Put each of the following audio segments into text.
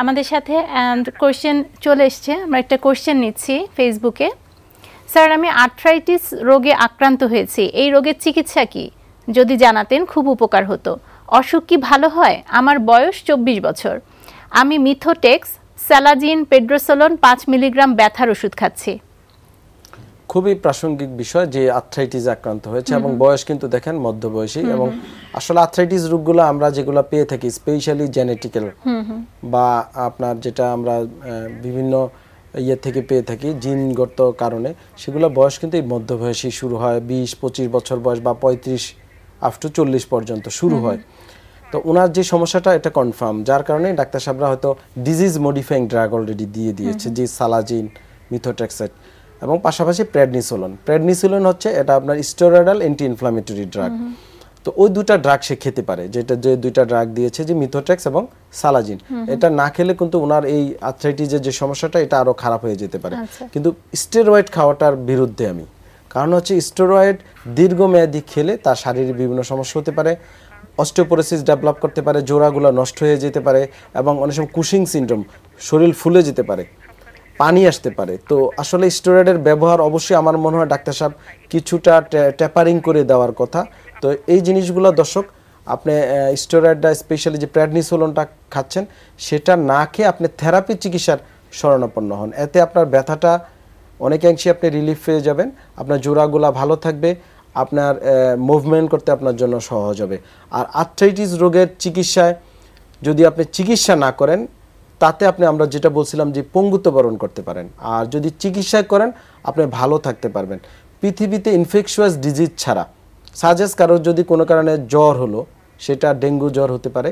আমাদের সাথে and question চলে এসছে আমরা একটা কোয়েশ্চেন নিচ্ছি ফেসবুকে স্যার আমি আর্থ্রাইটিস রোগে আক্রান্ত হয়েছি এই রোগের চিকিৎসা কি যদি জানাতেন খুব উপকার হতো অসুখ কি ভালো হয় আমার বয়স চব্বিশ বছর আমি মিথোটেক্স স্যালাজিন পেড্রোসোলন পাঁচ মিলিগ্রাম ব্যথার ওষুধ খাচ্ছি খুবই প্রাসঙ্গিক বিষয় যে আর্থ্রাইটিস আক্রান্ত হয়েছে এবং বয়স কিন্তু দেখেন মধ্যবয়সী এবং আসলে আর্থ্রাইটিস রোগগুলো আমরা যেগুলো পেয়ে থাকি স্পেশালি জেনেটিক্যাল বা আপনার যেটা আমরা বিভিন্ন ইয়ে থেকে পেয়ে থাকি জিনগত কারণে সেগুলো বয়স কিন্তু এই মধ্যবয়সী শুরু হয় বিশ পঁচিশ বছর বয়স বা পঁয়ত্রিশ আপ টু চল্লিশ পর্যন্ত শুরু হয় তো ওনার যে সমস্যাটা এটা কনফার্ম যার কারণে ডাক্তার সাহেবরা হয়তো ডিজিজ মডিফাইং ড্রাগ অলরেডি দিয়ে দিয়েছে যে সালাজিন মিথোট্যাক্সাইড এবং পাশাপাশি প্রেডনিসোলন প্রেডনিসোলন হচ্ছে এটা আপনার স্টেরয়েডাল অ্যান্টি ইনফ্লামেটরি ড্রাগ তো ওই দুটা ড্রাগ সে খেতে পারে যেটা যে দুইটা ড্রাগ দিয়েছে যে মিথোট্যাক্স এবং সালাজিন এটা না খেলে কিন্তু ওনার এই আর্থ্রাইটিসের যে সমস্যাটা এটা আরও খারাপ হয়ে যেতে পারে আচ্ছা। কিন্তু স্টেরয়েড খাওয়াটার বিরুদ্ধে আমি কারণ হচ্ছে স্টেরয়েড দীর্ঘমেয়াদী খেলে তার শারীরিক বিভিন্ন সমস্যা হতে পারে অস্টিওপোরোসিস ডেভেলপ করতে পারে জোড়াগুলো নষ্ট হয়ে যেতে পারে এবং অনেক সময় কুশিং সিন্ড্রোম শরীর ফুলে যেতে পারে পানি আসতে পারে তো আসলে স্টোরয়েডের ব্যবহার অবশ্যই আমার মনে হয় ডাক্তার সাহেব কিছুটা ট্যাপারিং করে দেওয়ার কথা তো এই জিনিসগুলো দর্শক আপনি স্টোরয়েডটা স্পেশালি যে প্র্যাডনিসোলনটা খাচ্ছেন সেটা না খেয়ে আপনি থেরাপি চিকিৎসার স্মরণাপন্ন হন এতে আপনার ব্যথাটা অনেকাংশে আপনি রিলিফ পেয়ে যাবেন আপনার জোড়াগুলা ভালো থাকবে আপনার মুভমেন্ট করতে আপনার জন্য সহজ হবে আর আর্থাইটিস রোগের চিকিৎসায় যদি আপনি চিকিৎসা না করেন তাতে আপনি আমরা যেটা বলছিলাম যে পঙ্গুত্ববরণ করতে পারেন আর যদি চিকিৎসা করেন আপনি ভালো থাকতে পারবেন পৃথিবীতে ইনফেকশুয়াস ডিজিজ ছাড়া সাজেস কারোর যদি কোনো কারণে জ্বর হলো সেটা ডেঙ্গু জ্বর হতে পারে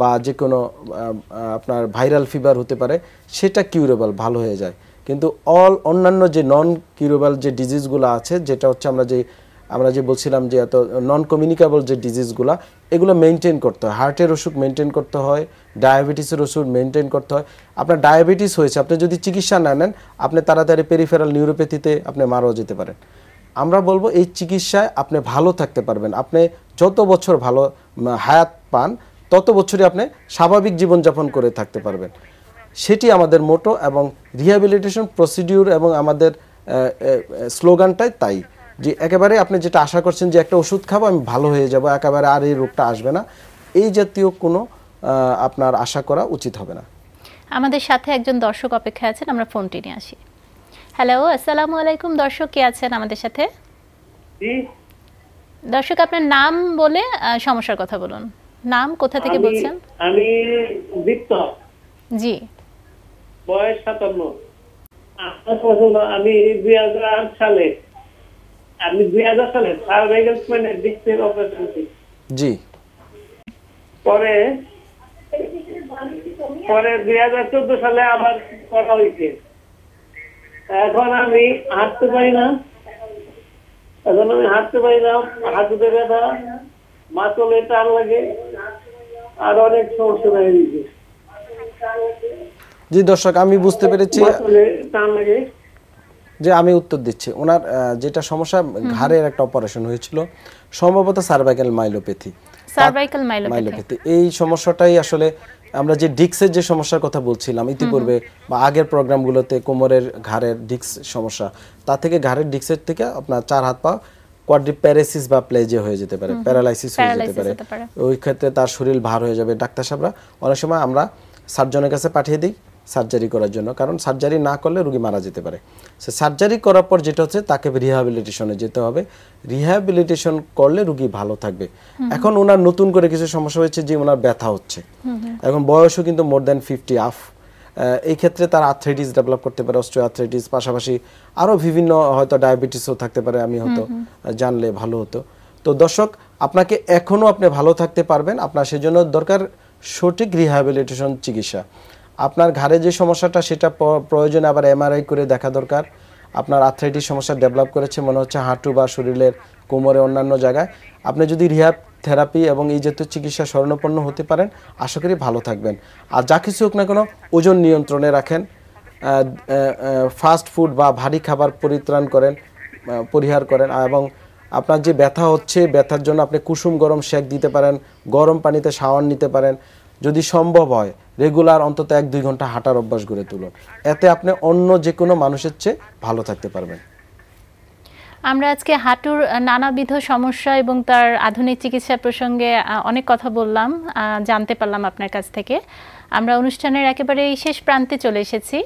বা যে কোনো আপনার ভাইরাল ফিভার হতে পারে সেটা কিউরেবল ভালো হয়ে যায় কিন্তু অল অন্যান্য যে নন কিউরেবল যে ডিজিজগুলো আছে যেটা হচ্ছে আমরা যে আমরা যে বলছিলাম যে এত নন কমিউনিকেবল যে ডিজিজগুলো এগুলো মেনটেন করতে হয় হার্টের ওষুধ মেনটেন করতে হয় ডায়াবেটিসের ওষুধ মেনটেন করতে হয় আপনার ডায়াবেটিস হয়েছে আপনি যদি চিকিৎসা না নেন আপনি তাড়াতাড়ি পেরিফেরাল নিউরোপ্যাথিতে আপনি মারাও যেতে পারেন আমরা বলবো এই চিকিৎসায় আপনি ভালো থাকতে পারবেন আপনি যত বছর ভালো হায়াত পান তত বছরই আপনি স্বাভাবিক জীবনযাপন করে থাকতে পারবেন সেটি আমাদের মোটো এবং রিহ্যাবিলিটেশন প্রসিডিউর এবং আমাদের স্লোগানটাই তাই যে একেবারে আপনি যেটা আশা করছেন যে একটা ওষুধ খাবো আমি ভালো হয়ে যাব একেবারে আর এই রোগটা আসবে না এই জাতীয় কোনো আপনার আশা করা উচিত হবে না আমাদের সাথে একজন দর্শক অপেক্ষা আছেন আমরা ফোনটি নিয়ে আসি হ্যালো আসসালামু আলাইকুম দর্শক কে আছেন আমাদের সাথে দর্শক আপনার নাম বলে সমস্যার কথা বলুন নাম কোথা থেকে বলছেন আমি বিপ্লব জি বয়স 57 আমি 2008 সালে আমি দুই হাজার সালে জি পরে পরে দুই হাজার চোদ্দ সালে আবার করা হয়েছে এখন আমি হাঁটতে পারি না এখন আমি হাঁটতে পারি না হাঁটুতে ব্যথা মাতলে টান লাগে আর অনেক সমস্যা দেখা জি দর্শক আমি বুঝতে পেরেছি টান লাগে যে আমি উত্তর দিচ্ছি ওনার যেটা সমস্যা ঘাড়ের একটা অপারেশন হয়েছিল সম্ভবত সার্ভাইকাল মাইলোপ্যাথি সার্ভাইকাল মাইলোপ্যাথি এই সমস্যাটাই আসলে আমরা যে ডিক্সের যে সমস্যার কথা বলছিলাম ইতিপূর্বে বা আগের প্রোগ্রামগুলোতে কোমরের ঘাড়ের ডিক্স সমস্যা তা থেকে ঘাড়ের ডিক্সের থেকে আপনার চার হাত পা কোয়াড্রিপ্যারেসিস বা প্লেজে হয়ে যেতে পারে প্যারালাইসিস হয়ে যেতে পারে ওই ক্ষেত্রে তার শরীর ভার হয়ে যাবে ডাক্তার সাহেবরা অনেক সময় আমরা সার্জনের কাছে পাঠিয়ে দিই সার্জারি করার জন্য কারণ সার্জারি না করলে রুগী মারা যেতে পারে সে সার্জারি করার পর যেটা হচ্ছে তাকে রিহ্যাবিলিটেশনে যেতে হবে রিহ্যাবিলিটেশন করলে রুগী ভালো থাকবে এখন ওনার নতুন করে কিছু সমস্যা হয়েছে যে ওনার ব্যথা হচ্ছে এখন বয়সও কিন্তু মোর দ্যান ফিফটি আফ এই ক্ষেত্রে তার আর্থ্রাইটিস ডেভেলপ করতে পারে অস্ট্রো অস্ট্রিয়ার্থ্রাইটিস পাশাপাশি আরও বিভিন্ন হয়তো ডায়াবেটিসও থাকতে পারে আমি হয়তো জানলে ভালো হতো তো দর্শক আপনাকে এখনও আপনি ভালো থাকতে পারবেন আপনার সেজন্য দরকার সঠিক রিহ্যাবিলিটেশন চিকিৎসা আপনার ঘাড়ে যে সমস্যাটা সেটা প্রয়োজনে আবার এমআরআই করে দেখা দরকার আপনার আর্থ্রাইটিস সমস্যা ডেভেলপ করেছে মনে হচ্ছে হাঁটু বা শরীরের কোমরে অন্যান্য জায়গায় আপনি যদি রিহাব থেরাপি এবং এই জাতীয় চিকিৎসা স্মরণাপন্ন হতে পারেন আশা করি ভালো থাকবেন আর যা কিছু হোক না কোনো ওজন নিয়ন্ত্রণে রাখেন ফাস্ট ফুড বা ভারী খাবার পরিত্রাণ করেন পরিহার করেন এবং আপনার যে ব্যথা হচ্ছে ব্যথার জন্য আপনি কুসুম গরম শেক দিতে পারেন গরম পানিতে সাওয়ান নিতে পারেন যদি সম্ভব হয় রেগুলার অন্তত এক দুই ঘন্টা হাঁটার অভ্যাস গড়ে তুলুন এতে আপনি অন্য যে কোনো মানুষের চেয়ে ভালো থাকতে পারবেন আমরা আজকে হাঁটুর নানাবিধ সমস্যা এবং তার আধুনিক চিকিৎসা প্রসঙ্গে অনেক কথা বললাম জানতে পারলাম আপনার কাছ থেকে আমরা অনুষ্ঠানের একেবারে শেষ প্রান্তে চলে এসেছি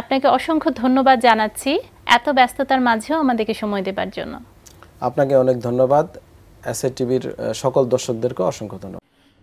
আপনাকে অসংখ্য ধন্যবাদ জানাচ্ছি এত ব্যস্ততার মাঝেও আমাদেরকে সময় দেবার জন্য আপনাকে অনেক ধন্যবাদ অ্যাসেট টিভির সকল দর্শকদেরকে অসংখ্য ধন্যবাদ